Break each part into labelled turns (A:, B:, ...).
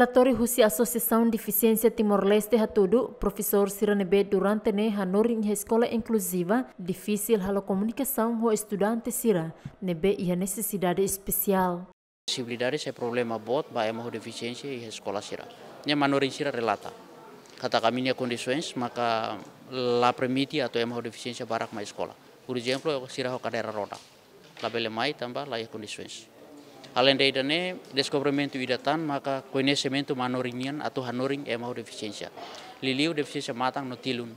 A: relatório Rússia Associação de Deficiência Timor-Leste o professor Siranebe durante ne Hanorin Escola Inclusiva, difícil a comunicação com estudante Sira, nebe e a necessidade especial.
B: Possibilidades é problema bot, baema deficiência e escola Sira. Nya Manorin Sira relata. Kata kami é condições, maka la permite atau ema deficiência barak mai escola. Por exemplo, Sira ho cadeira roda. Labele mai tambah layak condições. Alendai dane descobrimento idatan maka conhecimento manorinian atau hanoring emau deficiência. Liliu deficiência matang no tilun.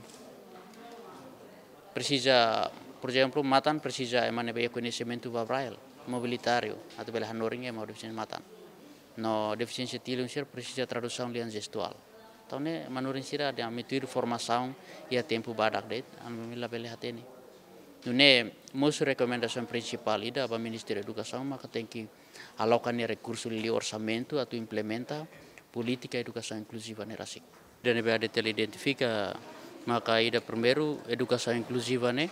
B: Precisa, por exemplo, matan precisa emane beia conhecimento vavrael, mobilitario atau bela hanoring emau deficiência matan. No deficiência tilun sir precisa tradução lian gestual. Tau ne sir sira de amituir formação ia tempo badak det, an memila bela hateni. Nu ne recomendação principal ida para o Ministério da Educação, mas tem que alocar recursos de orçamento a tu implementa política educação inclusiva na Rasik. Dan BAD tel identifica maka ida primeiro educação inclusiva né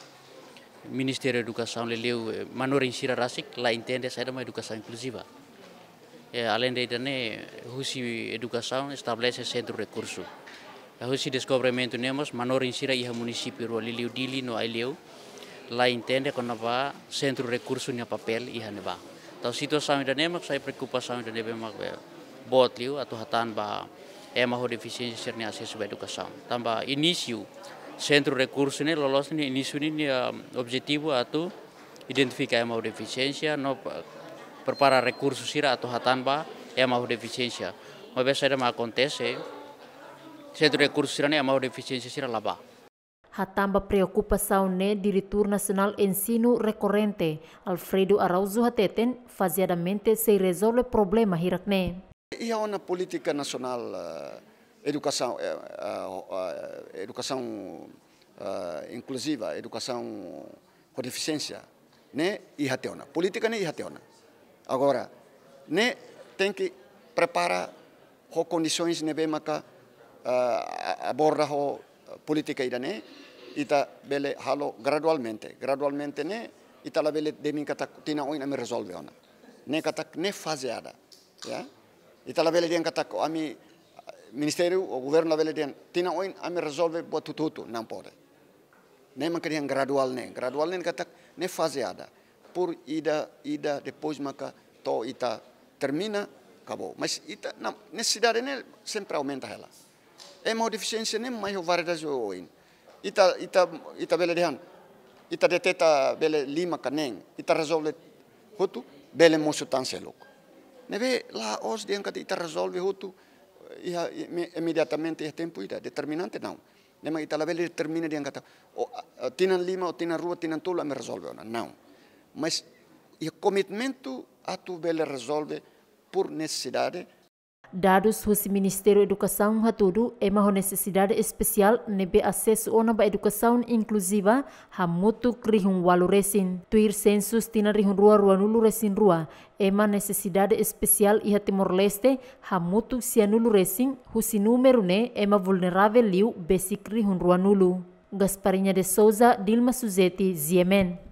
B: Ministério da Educação leu eh, manor em Sira lá entende essa uma educação inclusiva. É, eh, além de né Rusi Educação estabelece centro recurso. Rússia eh, descobrimento nemos manor em Sira e município ali o dili no aí leu la intende kona ba sentru rekursu nia papel ihan ne ba. Tau sito sami dan emak sai prekupa sami dan ebe mak be bot liu atau hatan ba ema ho defisiensi serni asesu ba edukasam. Tamba inisiu sentru recurso ni lolos ni inisiu ni nia um, objetivo atau identifica ema ho defisiensia no prepara recurso sira atau hatan ba ema ho deficiencia Ma be sai ma acontece sentru recurso sira ne ema ho deficiencia sira laba.
A: Hatamba preocupação né diretor nacional ensino recorrente Alfredo Araújo Hateten faziadamente se resolve problema hirakne.
C: E a política nacional eh, educação eh, eh, educação inclusiva, educação com deficiência, né? E hateona. Política né hateona. Agora, né tem que preparar com condições né bem maca aborda politika idane ita bele halo gradualmente gradualmente ne ita lá bele demin tá tina oin ami resolve ona ne katak ne fase ada ya ita lá bele tá katak ami ministério o governo lá bele dian tina oin ami resolve boa tudo tudo não pode ne maka dian gradual né, gradual ne katak ne fase faseada, por ida ida depois maka to ita termina acabou mas ita não necessidade ne sempre aumenta ela hemodificiência nem mais o variedade oin. Ita ita ita bele dehan. Ita deteta bele lima caneng. Ita resolve hutu bele mosu tanselok. Neve la os dien kata ita resolve hutu iha imediatamente iha tempo ida determinante não. Nema ita la bele determina dien kata o tinan lima o tinan rua tinan tula me resolve ona. Não. Mas o comitimento a tu bele resolve por necessidade
A: dados Husi ministeru edukasaun Hatudu é nesesidade necessidade especial nebe asesu ona ba edukasaun inklusiva hamutu krihun walu resin. Tuir sensus tina rihun rua nulu resin rua ema nesesidade necessidade especial iha Timor-Leste hamutu sianulu resin husi numerune ne é uma liu besik rihun nulu. Gasparinha de Souza, Dilma Suzeti Ziemen.